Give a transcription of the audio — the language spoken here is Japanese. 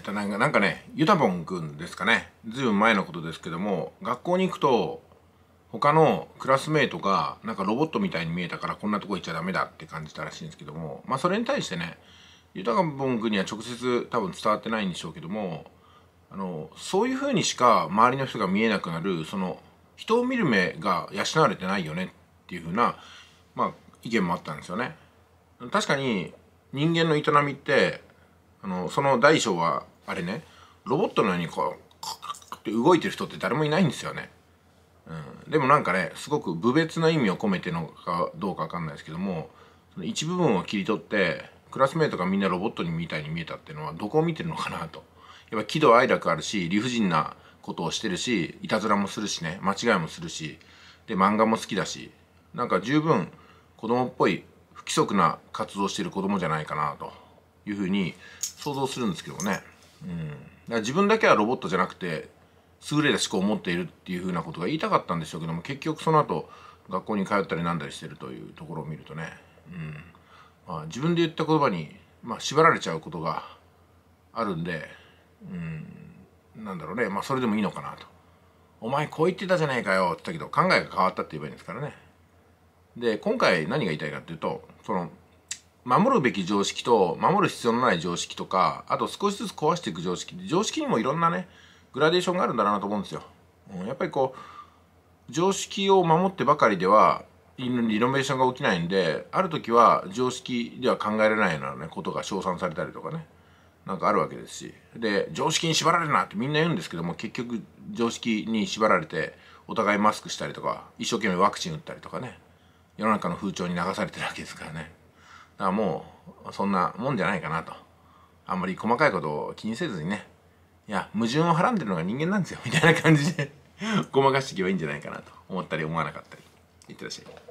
っとなんか、なんかね、ユタボンくんですかね。ずいぶん前のことですけども、学校に行くと、他のクラスメイトが、なんかロボットみたいに見えたからこんなとこ行っちゃダメだって感じたらしいんですけども、まあそれに対してね、ユタボン君には直接多分伝わってないんでしょうけども、あの、そういう風にしか周りの人が見えなくなる、その、人を見る目が養われてないよねっていう風な、まあ、意見もあったんですよね。確かに人間の営みってあのその大小はあれねロボットのようにこうカって動いてる人って誰もいないんですよね、うん、でもなんかねすごく部別な意味を込めてのかどうか分かんないですけどもその一部分を切り取ってクラスメートがみんなロボットにみたいに見えたっていうのはどこを見てるのかなとやっぱ喜怒哀楽あるし理不尽なことをしてるしいたずらもするしね間違いもするしで漫画も好きだしなんか十分子供っぽい不規則な活動してる子供じゃないかなというふうに想像するんですけどね、うん、だから自分だけはロボットじゃなくて優れた思考を持っているっていうふうなことが言いたかったんでしょうけども結局その後学校に通ったりなんだりしてるというところを見るとね、うんまあ、自分で言った言葉に、まあ、縛られちゃうことがあるんで、うん、なんだろうね、まあ、それでもいいのかなと。お前こう言ってたじゃねえかよって言ったけど考えが変わったって言えばいいんですからね。で今回何が言いたいかっていうとその守るべき常識と守る必要のない常識とかあと少しずつ壊していく常識常識にもいろんなねグラデーションがあるんだなと思うんですよ、うん、やっぱりこう常識を守ってばかりではリノベーションが起きないんである時は常識では考えられないような、ね、ことが称賛されたりとかねなんかあるわけですしで常識に縛られるなってみんな言うんですけども結局常識に縛られてお互いマスクしたりとか一生懸命ワクチン打ったりとかね世の中の風潮に流されてるわけですからね。からもうそんなもんじゃないかなとあんまり細かいことを気にせずにねいや矛盾をはらんでるのが人間なんですよみたいな感じでごまかしていけばいいんじゃないかなと思ったり思わなかったりいってらっしゃい。